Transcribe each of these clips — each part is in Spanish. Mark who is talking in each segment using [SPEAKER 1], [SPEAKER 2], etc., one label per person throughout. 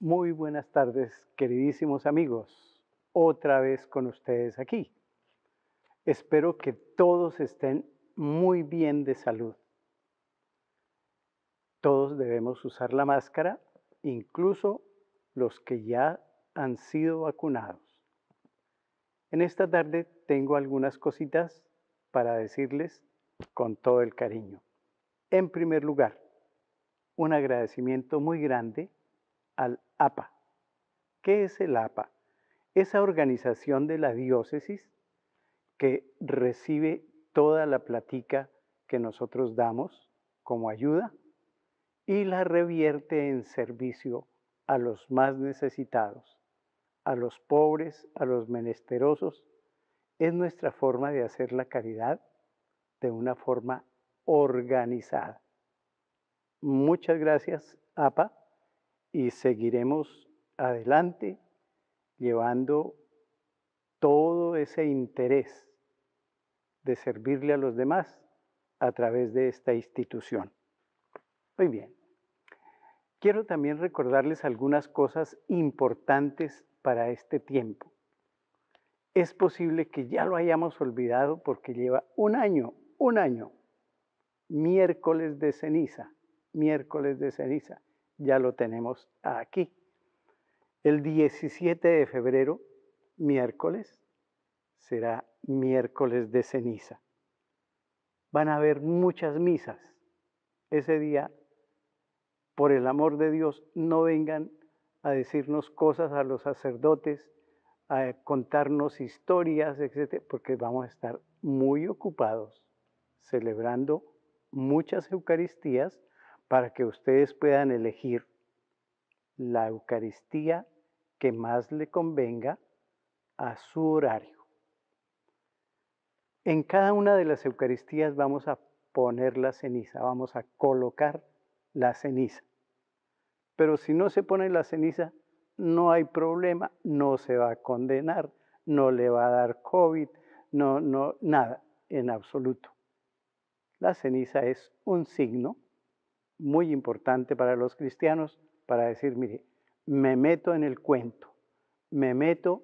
[SPEAKER 1] Muy buenas tardes, queridísimos amigos. Otra vez con ustedes aquí. Espero que todos estén muy bien de salud. Todos debemos usar la máscara, incluso los que ya han sido vacunados. En esta tarde tengo algunas cositas para decirles con todo el cariño. En primer lugar, un agradecimiento muy grande al APA. ¿Qué es el APA? Esa organización de la diócesis que recibe toda la platica que nosotros damos como ayuda y la revierte en servicio a los más necesitados, a los pobres, a los menesterosos. Es nuestra forma de hacer la caridad de una forma organizada. Muchas gracias, APA y seguiremos adelante llevando todo ese interés de servirle a los demás a través de esta institución. Muy bien. Quiero también recordarles algunas cosas importantes para este tiempo. Es posible que ya lo hayamos olvidado porque lleva un año, un año, miércoles de ceniza, miércoles de ceniza ya lo tenemos aquí. El 17 de febrero, miércoles, será miércoles de ceniza. Van a haber muchas misas. Ese día, por el amor de Dios, no vengan a decirnos cosas a los sacerdotes, a contarnos historias, etcétera, porque vamos a estar muy ocupados celebrando muchas Eucaristías para que ustedes puedan elegir la Eucaristía que más le convenga a su horario. En cada una de las Eucaristías vamos a poner la ceniza, vamos a colocar la ceniza. Pero si no se pone la ceniza, no hay problema, no se va a condenar, no le va a dar COVID, no, no, nada, en absoluto. La ceniza es un signo muy importante para los cristianos para decir, mire, me meto en el cuento, me meto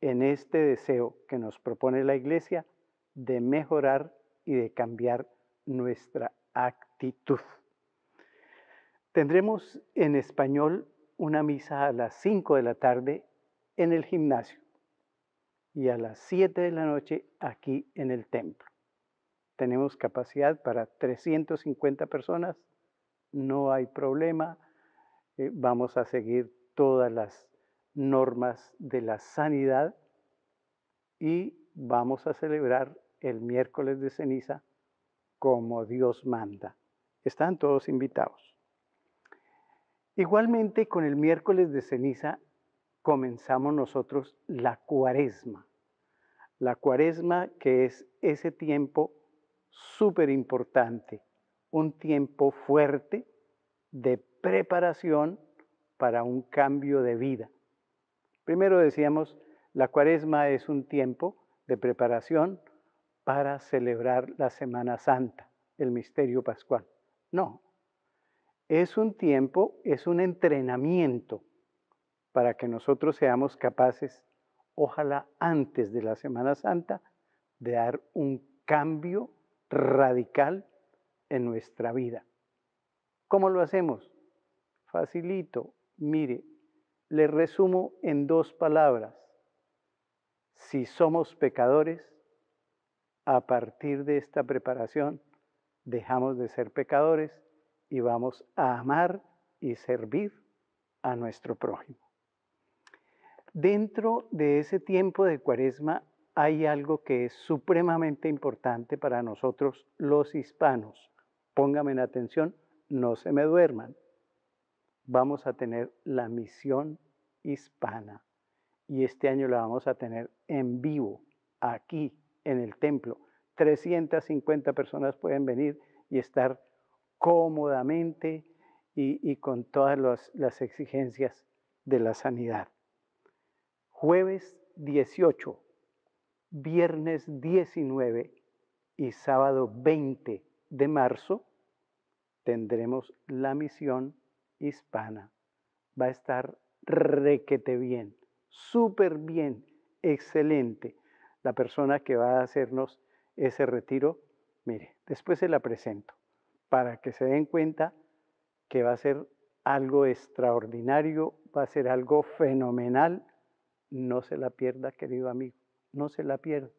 [SPEAKER 1] en este deseo que nos propone la iglesia de mejorar y de cambiar nuestra actitud. Tendremos en español una misa a las 5 de la tarde en el gimnasio y a las 7 de la noche aquí en el templo. Tenemos capacidad para 350 personas no hay problema, eh, vamos a seguir todas las normas de la sanidad y vamos a celebrar el miércoles de ceniza como Dios manda. Están todos invitados. Igualmente, con el miércoles de ceniza comenzamos nosotros la cuaresma. La cuaresma que es ese tiempo súper importante un tiempo fuerte de preparación para un cambio de vida. Primero decíamos, la cuaresma es un tiempo de preparación para celebrar la Semana Santa, el misterio pascual. No, es un tiempo, es un entrenamiento para que nosotros seamos capaces, ojalá antes de la Semana Santa, de dar un cambio radical en nuestra vida. ¿Cómo lo hacemos? Facilito. Mire, le resumo en dos palabras. Si somos pecadores, a partir de esta preparación dejamos de ser pecadores y vamos a amar y servir a nuestro prójimo. Dentro de ese tiempo de cuaresma hay algo que es supremamente importante para nosotros los hispanos Póngame en atención, no se me duerman. Vamos a tener la misión hispana y este año la vamos a tener en vivo, aquí, en el templo. 350 personas pueden venir y estar cómodamente y, con todas las exigencias de la sanidad. Jueves 18, viernes 19 y sábado 20 de marzo tendremos la misión hispana. Va a estar requete bien, súper bien, excelente. La persona que va a hacernos ese retiro, mire, después se la presento para que se den cuenta que va a ser algo extraordinario, va a ser algo fenomenal. No se la pierda, querido amigo, no se la pierda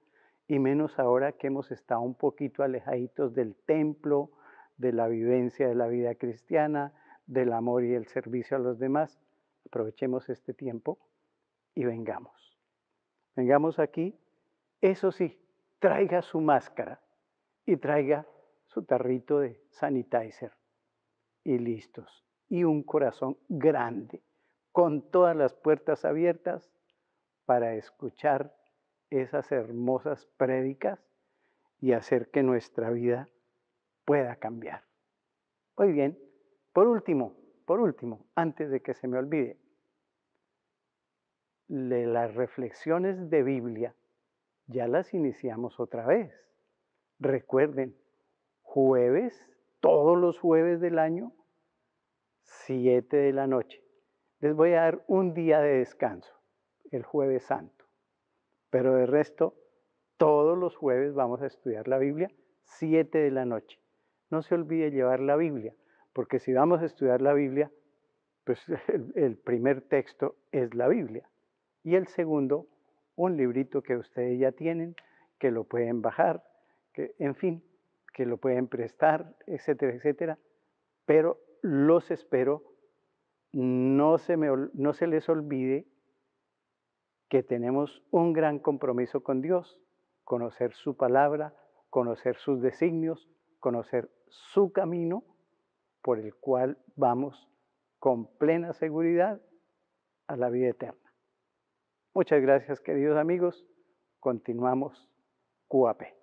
[SPEAKER 1] y menos ahora que hemos estado un poquito alejaditos del templo, de la vivencia de la vida cristiana, del amor y el servicio a los demás. Aprovechemos este tiempo y vengamos. Vengamos aquí, eso sí, traiga su máscara y traiga su tarrito de sanitizer y listos. Y un corazón grande, con todas las puertas abiertas para escuchar esas hermosas prédicas y hacer que nuestra vida pueda cambiar. Muy bien, por último, por último, antes de que se me olvide, las reflexiones de Biblia ya las iniciamos otra vez. Recuerden, jueves, todos los jueves del año, 7 de la noche. Les voy a dar un día de descanso, el jueves santo. Pero de resto, todos los jueves vamos a estudiar la Biblia, siete de la noche. No se olvide llevar la Biblia, porque si vamos a estudiar la Biblia, pues el, primer texto es la Biblia. Y el segundo, un librito que ustedes ya tienen, que lo pueden bajar, que, en fin, que lo pueden prestar, etcétera, etcétera. Pero los espero. No se, me, no se les olvide que tenemos un gran compromiso con Dios, conocer su palabra, conocer sus designios, conocer su camino por el cual vamos con plena seguridad a la vida eterna. Muchas gracias queridos amigos, continuamos QAP.